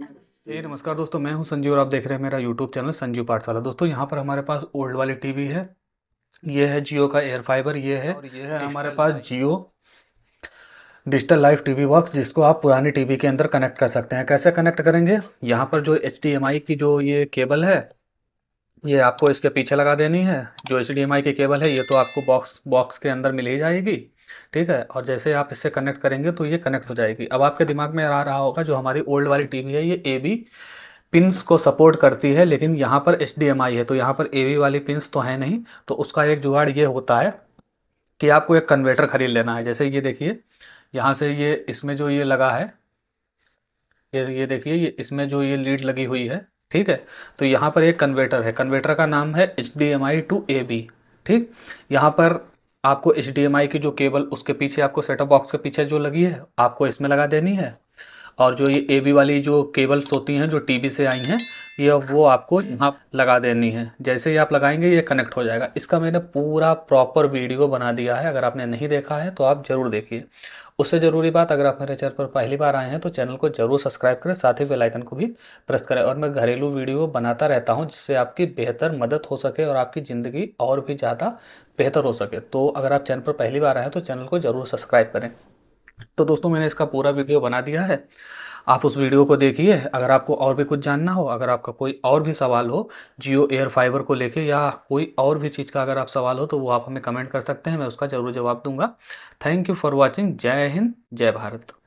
जी नमस्कार दोस्तों मैं हूं संजीव और आप देख रहे हैं मेरा यूट्यूब चैनल संजीव पाठशाला दोस्तों यहाँ पर हमारे पास ओल्ड वाली टीवी है ये है जियो का एयर फाइबर ये है और ये है हमारे पास Jio digital life TV box जिसको आप पुरानी टीवी के अंदर कनेक्ट कर सकते हैं कैसे कनेक्ट करेंगे यहाँ पर जो एच की जो ये केबल है ये आपको इसके पीछे लगा देनी है जो एच की केबल है ये तो आपको बॉक्स बॉक्स के अंदर मिल ही जाएगी ठीक है और जैसे आप इससे कनेक्ट करेंगे तो ये कनेक्ट हो जाएगी अब आपके दिमाग में आ रहा होगा जो हमारी ओल्ड वाली टीवी है ये ए बी पिंस को सपोर्ट करती है लेकिन यहाँ पर एच है तो यहाँ पर ए वाली पिंस तो है नहीं तो उसका एक जुगाड़ ये होता है कि आपको एक कन्वर्टर ख़रीद लेना है जैसे ये देखिए यहाँ से ये इसमें जो ये लगा है ये ये देखिए ये इसमें जो ये लीड लगी हुई है ठीक है तो यहाँ पर एक कन्वर्टर है कन्वर्टर का नाम है H D M I to A B ठीक यहाँ पर आपको एच डी एम आई की जो केबल उसके पीछे आपको सेटअप बॉक्स के पीछे जो लगी है आपको इसमें लगा देनी है और जो ये ए बी वाली जो केबल्स होती हैं जो टी बी से आई हैं ये वो आपको यहाँ लगा देनी है जैसे ही आप लगाएंगे ये कनेक्ट हो जाएगा इसका मैंने पूरा प्रॉपर वीडियो बना दिया है अगर आपने नहीं देखा है तो आप ज़रूर देखिए उससे ज़रूरी बात अगर आप मेरे चैनल पर पहली बार आए हैं तो चैनल को जरूर सब्सक्राइब करें साथ ही बेल आइकन को भी प्रेस करें और मैं घरेलू वीडियो बनाता रहता हूं जिससे आपकी बेहतर मदद हो सके और आपकी ज़िंदगी और भी ज़्यादा बेहतर हो सके तो अगर आप चैनल पर पहली बार आए हैं तो चैनल को ज़रूर सब्सक्राइब करें तो दोस्तों मैंने इसका पूरा वीडियो बना दिया है आप उस वीडियो को देखिए अगर आपको और भी कुछ जानना हो अगर आपका कोई और भी सवाल हो जियो एयर फाइबर को लेके या कोई और भी चीज़ का अगर आप सवाल हो तो वो आप हमें कमेंट कर सकते हैं मैं उसका ज़रूर जवाब दूंगा थैंक यू फॉर वॉचिंग जय हिंद जय भारत